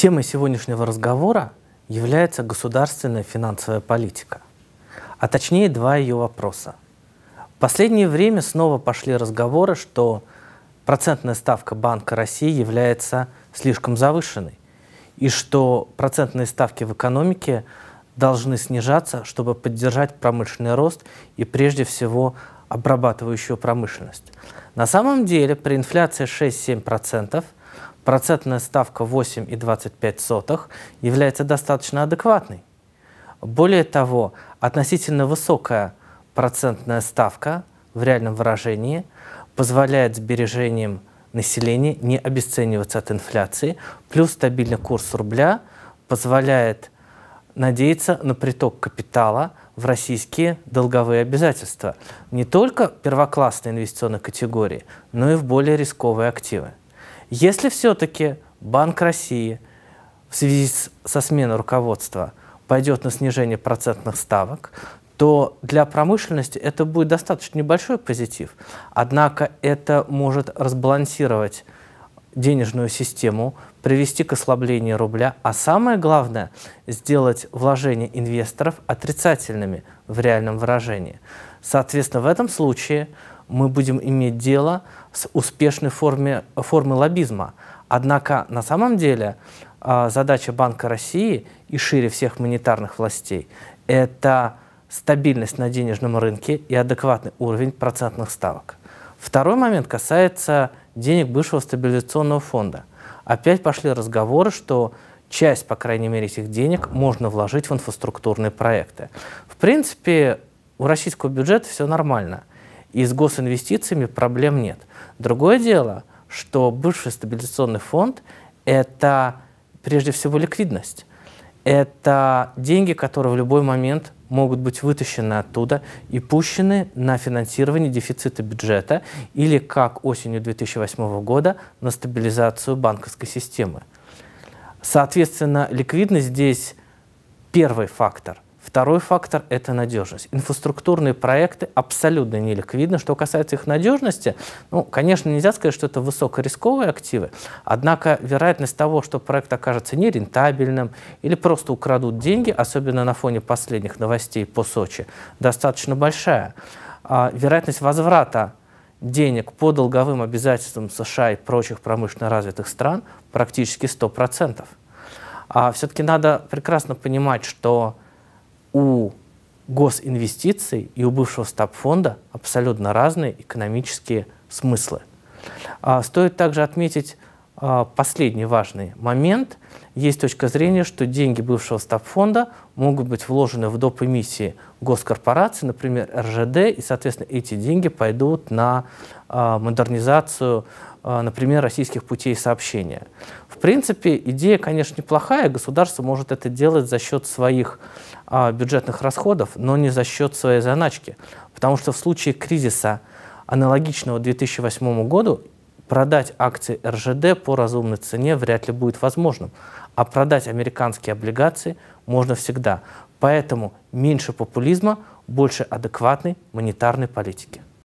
Темой сегодняшнего разговора является государственная финансовая политика, а точнее два ее вопроса. В последнее время снова пошли разговоры, что процентная ставка Банка России является слишком завышенной, и что процентные ставки в экономике должны снижаться, чтобы поддержать промышленный рост и прежде всего обрабатывающую промышленность. На самом деле при инфляции 6-7% процентная ставка 8,25 является достаточно адекватной. Более того, относительно высокая процентная ставка в реальном выражении позволяет сбережениям населения не обесцениваться от инфляции, плюс стабильный курс рубля позволяет надеяться на приток капитала в российские долговые обязательства. Не только первоклассной инвестиционной категории, но и в более рисковые активы. Если все-таки Банк России в связи со сменой руководства пойдет на снижение процентных ставок, то для промышленности это будет достаточно небольшой позитив. Однако это может разбалансировать денежную систему, привести к ослаблению рубля, а самое главное – сделать вложения инвесторов отрицательными в реальном выражении. Соответственно, в этом случае мы будем иметь дело с успешной форме, формой лоббизма. Однако на самом деле а, задача Банка России и шире всех монетарных властей – это стабильность на денежном рынке и адекватный уровень процентных ставок. Второй момент касается денег бывшего стабилизационного фонда. Опять пошли разговоры, что часть, по крайней мере, этих денег можно вложить в инфраструктурные проекты. В принципе, у российского бюджета все нормально, и с госинвестициями проблем нет. Другое дело, что бывший стабилизационный фонд – это прежде всего ликвидность это деньги, которые в любой момент могут быть вытащены оттуда и пущены на финансирование дефицита бюджета или, как осенью 2008 года, на стабилизацию банковской системы. Соответственно, ликвидность здесь первый фактор – Второй фактор – это надежность. Инфраструктурные проекты абсолютно неликвидны. Что касается их надежности, ну, конечно, нельзя сказать, что это высокорисковые активы, однако вероятность того, что проект окажется нерентабельным или просто украдут деньги, особенно на фоне последних новостей по Сочи, достаточно большая. А вероятность возврата денег по долговым обязательствам США и прочих промышленно развитых стран практически 100%. А все-таки надо прекрасно понимать, что у госинвестиций и у бывшего стабфонда абсолютно разные экономические смыслы. А, стоит также отметить а, последний важный момент. Есть точка зрения, что деньги бывшего стабфонда могут быть вложены в доп. эмиссии госкорпораций, например, РЖД, и, соответственно, эти деньги пойдут на а, модернизацию а, например, российских путей сообщения. В принципе, идея, конечно, неплохая, государство может это делать за счет своих а, бюджетных расходов, но не за счет своей заначки, потому что в случае кризиса аналогичного 2008 году продать акции РЖД по разумной цене вряд ли будет возможным, а продать американские облигации можно всегда. Поэтому меньше популизма, больше адекватной монетарной политики.